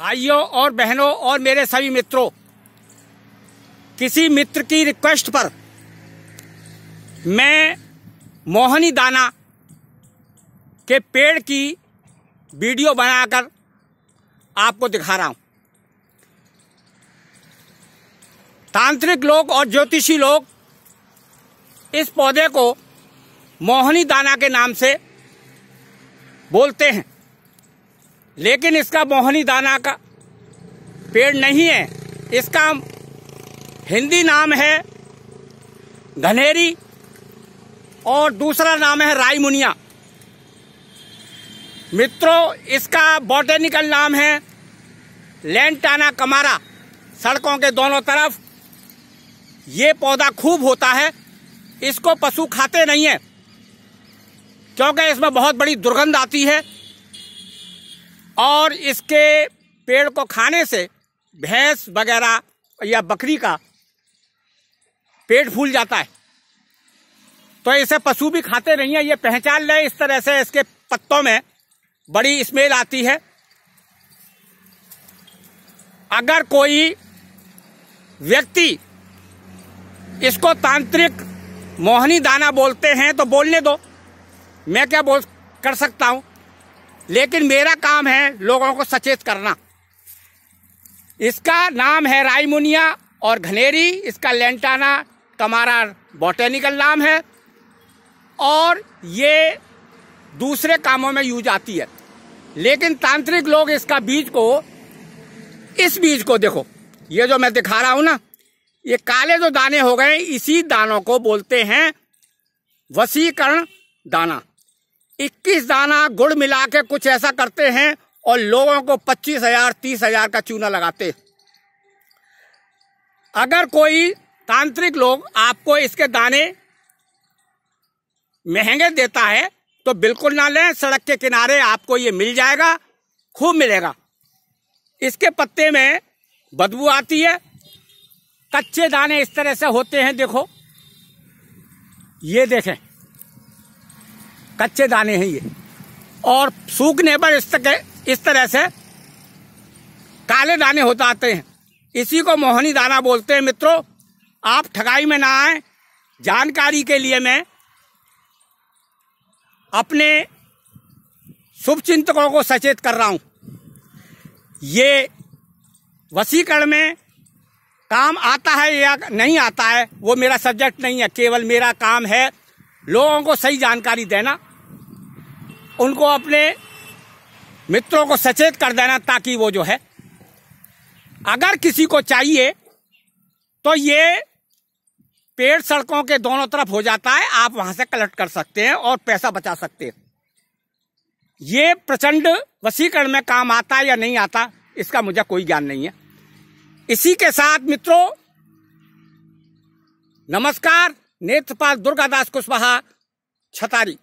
भाइयों और बहनों और मेरे सभी मित्रों किसी मित्र की रिक्वेस्ट पर मैं मोहनी दाना के पेड़ की वीडियो बनाकर आपको दिखा रहा हूं तांत्रिक लोग और ज्योतिषी लोग इस पौधे को मोहनी दाना के नाम से बोलते हैं लेकिन इसका मोहनी दाना का पेड़ नहीं है इसका हिंदी नाम है घनेरी और दूसरा नाम है रायमुनिया मित्रों इसका बॉटेनिकल नाम है लैंटाना कमारा सड़कों के दोनों तरफ ये पौधा खूब होता है इसको पशु खाते नहीं है क्योंकि इसमें बहुत बड़ी दुर्गंध आती है और इसके पेड़ को खाने से भैंस वगैरह या बकरी का पेट फूल जाता है तो इसे पशु भी खाते नहीं है ये पहचान ले इस तरह से इसके पत्तों में बड़ी स्मेल आती है अगर कोई व्यक्ति इसको तांत्रिक मोहनी दाना बोलते हैं तो बोलने दो मैं क्या बोल कर सकता हूं लेकिन मेरा काम है लोगों को सचेत करना इसका नाम है रायमुनिया और घनेरी इसका लेंटाना कमारा बॉटेनिकल नाम है और ये दूसरे कामों में यूज आती है लेकिन तांत्रिक लोग इसका बीज को इस बीज को देखो ये जो मैं दिखा रहा हूं ना ये काले जो दाने हो गए इसी दानों को बोलते हैं वसीकरण दाना इक्कीस दाना गुड़ मिला के कुछ ऐसा करते हैं और लोगों को पच्चीस हजार तीस हजार का चूना लगाते अगर कोई तांत्रिक लोग आपको इसके दाने महंगे देता है तो बिल्कुल ना लें सड़क के किनारे आपको ये मिल जाएगा खूब मिलेगा इसके पत्ते में बदबू आती है कच्चे दाने इस तरह से होते हैं देखो ये देखें कच्चे दाने हैं ये और सूखने पर इस, तरह इस तरह से काले दाने होते आते हैं इसी को मोहनी दाना बोलते हैं मित्रों आप ठगाई में ना आए जानकारी के लिए मैं अपने शुभ चिंतकों को सचेत कर रहा हूं ये वसीकरण में काम आता है या नहीं आता है वो मेरा सब्जेक्ट नहीं है केवल मेरा काम है लोगों को सही जानकारी देना उनको अपने मित्रों को सचेत कर देना ताकि वो जो है अगर किसी को चाहिए तो ये पेड़ सड़कों के दोनों तरफ हो जाता है आप वहां से कलेक्ट कर सकते हैं और पैसा बचा सकते हैं ये प्रचंड वसीकरण में काम आता है या नहीं आता इसका मुझे कोई ज्ञान नहीं है इसी के साथ मित्रों नमस्कार नेत्रपाल दुर्गादास कुशवाहा छतारी